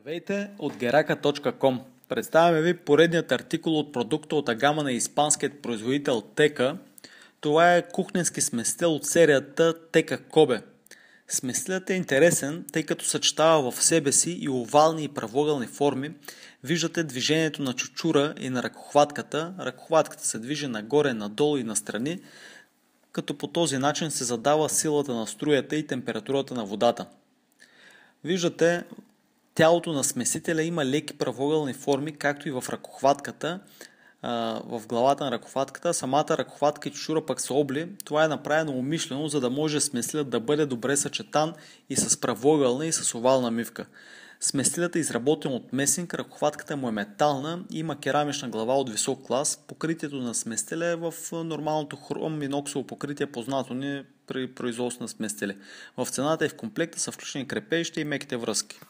Здравейте от geraka.com Представяме ви поредният артикул от продукта от агама на испанският производител Тека. Това е кухненски сместел от серията Тека Кобе. Сместелят е интересен, тъй като съчетава в себе си и овални и правоъгълни форми. Виждате движението на чучура и на ръкохватката. Ръкохватката се движи нагоре, надолу и настрани, като по този начин се задава силата на струята и температурата на водата. Виждате тялото на смесителя има леки правоъгълни форми, както и в ръкохватката, в главата на ръкохватката. Самата ръкохватка и чушура пък са обли. Това е направено умишлено, за да може смесителят да бъде добре съчетан и с правоъгълна и с овална мивка. Смесителят е изработен от месинг, ръкохватката му е метална има керамична глава от висок клас. Покритието на сместеля е в нормалното хром миноксово покритие, познато ни при производство на сместели. В цената и в комплекта са включени крепежите и меките връзки.